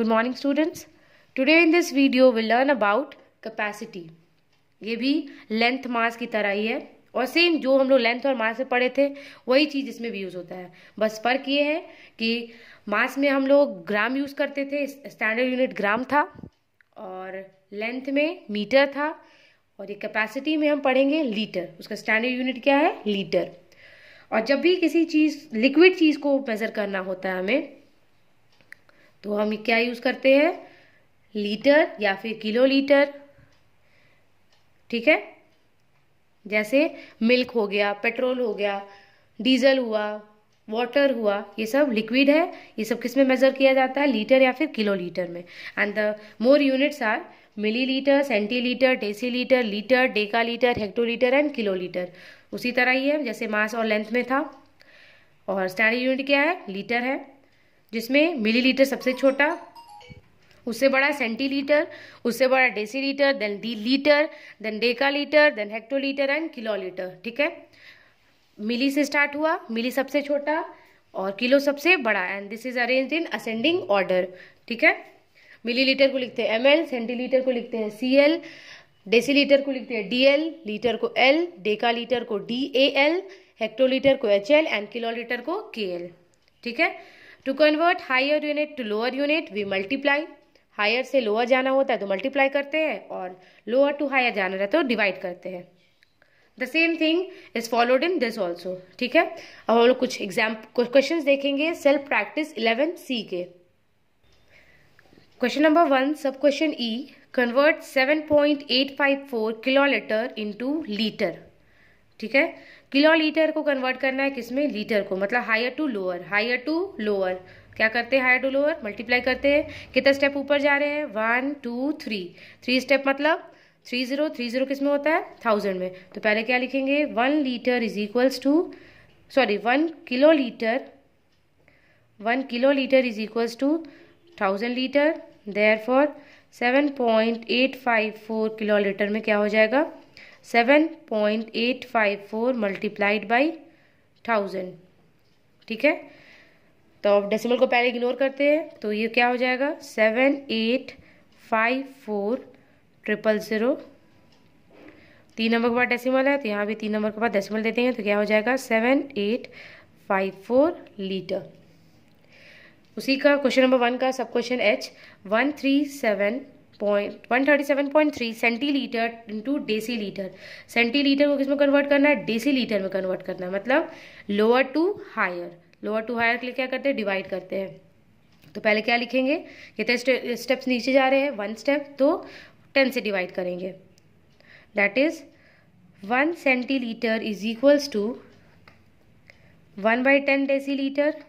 good morning students today in this video will learn about capacity ये भी length mass की तरह ही है और सेम जो हम लोग लेंथ और मास में पढ़े थे वही चीज़ इसमें भी यूज़ होता है बस फर्क ये है कि मास में हम लोग ग्राम यूज़ करते थे स्टैंडर्ड यूनिट ग्राम था और लेंथ में मीटर था और ये कैपेसिटी में हम पढ़ेंगे लीटर उसका स्टैंडर्ड यूनिट क्या है लीटर और जब भी किसी चीज़ लिक्विड चीज़ को मेज़र करना होता है हमें तो हम क्या यूज़ करते हैं लीटर या फिर किलो लीटर ठीक है जैसे मिल्क हो गया पेट्रोल हो गया डीजल हुआ वाटर हुआ ये सब लिक्विड है ये सब किस में मेज़र किया जाता है लीटर या फिर किलो लीटर में and the more units are millilitre centilitre decilitre litre decalitre hectolitre and kilolitre उसी तरह ही है जैसे मास और लेंथ में था और स्टैंडर्ड यूनिट क्या है लीटर है जिसमें मिलीलीटर सबसे छोटा उससे बड़ा सेंटीलीटर उससे बड़ा decilitre then the litre then decalitre then hectolitre and kilolitre ठीक है मिली से स्टार्ट हुआ मिली सबसे छोटा और किलो सबसे बड़ा and this is arrange in ascending order ठीक है मिलीलीटर को लिखते हैं एम एल सेंटीलीटर को लिखते हैं सी एल डेसीलीटर को लिखते हैं डी एल लीटर को एल डेका लीटर को डी ए एल हेक्टोलीटर को H L and kilolitre को के एल ठीक है to convert higher unit to lower unit we multiply higher से लोअर जाना होता है तो मल्टीप्लाई करते हैं और लोअर टू हायर जाना रहता है तो डिवाइड करते हैं the same thing is followed in this also ठीक है अब हम लोग कुछ एग्जाम क्वेश्चन देखेंगे सेल्फ प्रैक्टिस इलेवन सी के question number one sub question E convert seven point eight five four kilolitre to litre ठीक है किलो लीटर को कन्वर्ट करना है किसमें लीटर को मतलब higher to lower higher to lower क्या करते हैं हायर टू लोअर मल्टीप्लाई करते हैं कितना स्टेप ऊपर जा रहे हैं one two three three step मतलब थ्री जीरो थ्री जीरो किस में होता है थाउजेंड में तो पहले क्या लिखेंगे one litre is equals to sorry one kilolitre one kilolitre is equals to thousand litre therefore seven point eight five four kilolitre में क्या हो जाएगा seven point eight five four multiplied by thousand ठीक है तो अब decimal को पहले इग्नोर करते हैं तो ये क्या हो जाएगा seven eight five four triple zero तीन नंबर के बाद डेसिमल है तो यहाँ भी तीन नंबर के बाद डेसिमल देते हैं तो क्या हो जाएगा seven eight five four litre उसी का क्वेश्चन नंबर वन का sub question H one three seven point one thirty seven point three centilitre into decilitre centilitre को किसमें कन्वर्ट करना है डेसी लीटर में कन्वर्ट करना है मतलब lower to higher lower to higher के लिए क्या करते हैं डिवाइड करते हैं तो पहले क्या लिखेंगे कितने स्टेप्स नीचे जा रहे हैं वन स्टेप तो टेन से डिवाइड करेंगे that is one centilitre is equals to one by ten decilitre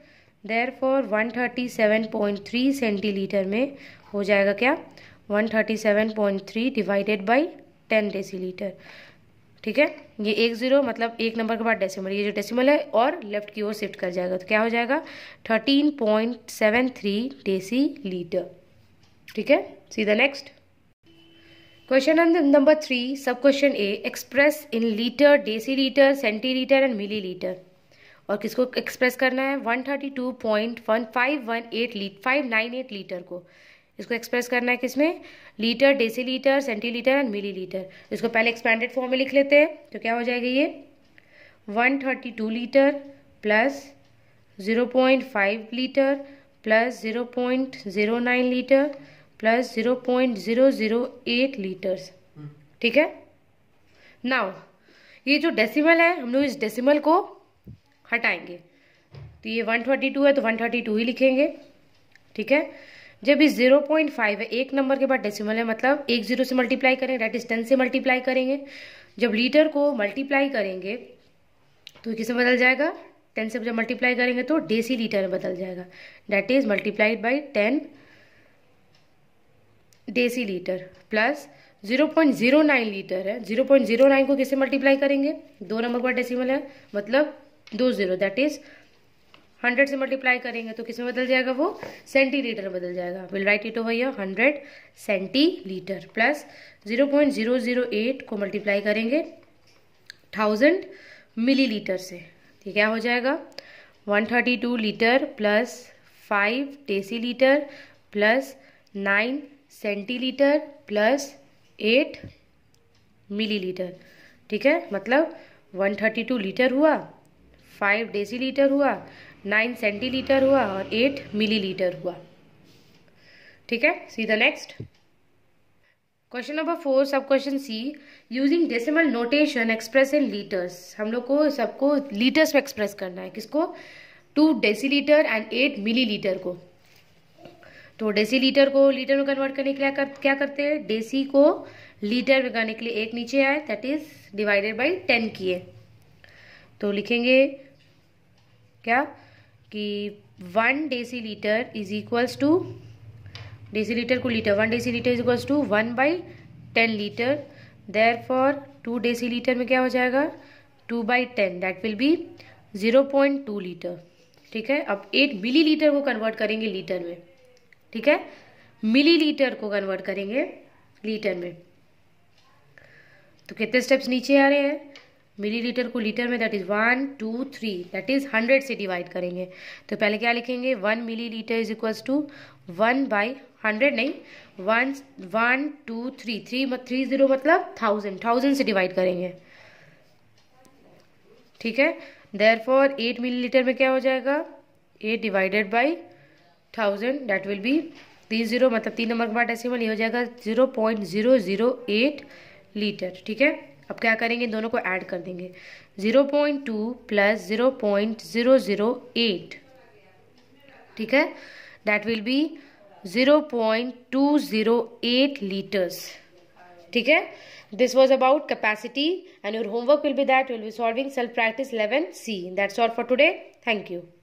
therefore one thirty seven point three centilitre में हो जाएगा क्या 137.3 डिवाइडेड बाई 10 डेसीलीटर ठीक है ये एक जीरो मतलब एक नंबर के बाद डेसिमल ये जो डेसिमल है और लेफ्ट की ओर शिफ्ट कर जाएगा तो क्या हो जाएगा 13.73 डेसी लीटर ठीक है see the next question number three sub question A express in litre decilitre centilitre and millilitre और किसको एक्सप्रेस करना है 132.1518 लीट 598 लीटर को इसको एक्सप्रेस करना है किसमें litre decilitre centilitre and millilitre इसको पहले एक्सपैंडेड फॉर्म में लिख लेते हैं तो क्या हो जाएगा ये 132 litre plus 0.5 litre plus 0.09 litre plus 0.008 litres ठीक है नाउ ये जो डेसिमल है हम लोग इस डेसिमल को हटाएंगे तो ये 132 है तो 132 ही लिखेंगे ठीक है जब भी जीरो पॉइंट फाइव है एक नंबर के बाद डेसिमल है मतलब एक जीरो से मल्टीप्लाई करें डेट इज टेन से मल्टीप्लाई करेंगे जब लीटर को मल्टीप्लाई करेंगे तो किसमें बदल जाएगा टेन से जब मल्टीप्लाई करेंगे तो डेसी लीटर में बदल जाएगा that is multiplied by ten decilitre plus zero point zero nine litre है जीरो पॉइंट जीरो नाइन को किससे मल्टीप्लाई करेंगे दो नंबर पर डेसिमल है मतलब दो जीरो दैट इज हंड्रेड से मल्टीप्लाई करेंगे तो किस में बदल जाएगा वो सेंटीलीटर में बदल जाएगा will write it over here hundred centilitre plus zero point zero zero eight को मल्टीप्लाई करेंगे थाउजेंड मिलीलीटर से ठीक क्या हो जाएगा one thirty two litre plus five decilitre plus nine centilitre plus eight millilitre ठीक है मतलब 132 लीटर हुआ 5 डेसीलीटर हुआ नाइन सेंटीलीटर हुआ और एट मिलीलीटर हुआ ठीक है see the next question number four sub question C using decimal notation express in litres हम लोग को सबको लीटर्स में एक्सप्रेस करना है किसको two decilitre and eight millilitre को तो डेसीलीटर को लीटर में कन्वर्ट करने के लिए कर, क्या करते हैं डेसी को लीटर में करने के लिए एक नीचे आए that is divided by ten किए तो लिखेंगे क्या कि one decilitre is equals to decilitre को litre one decilitre is equals to one by ten litre therefore two decilitre में क्या हो जाएगा two by ten that will be zero point two litre ठीक है अब एट मिली लीटर को convert करेंगे लीटर में ठीक है मिली लीटर को कन्वर्ट करेंगे लीटर में तो कितने स्टेप्स नीचे आ रहे हैं मिलीलीटर को लीटर में that is one two three that is hundred से डिवाइड करेंगे तो पहले क्या लिखेंगे one millilitre is equals to one by hundred नहीं one one two three three three zero मतलब थाउजेंड थाउजेंड से डिवाइड करेंगे ठीक है therefore eight millilitre में क्या हो जाएगा eight divided by thousand that will be तीन जीरो मतलब तीन नंबर के बाद ऐसे में हो जाएगा zero point zero zero eight litre ठीक है अब क्या करेंगे दोनों को ऐड कर देंगे zero point two plus zero point zero zero eight ठीक है that will be zero point two zero eight litres ठीक है this was about capacity and your homework will be that will be solving self practice eleven C that's all for today thank you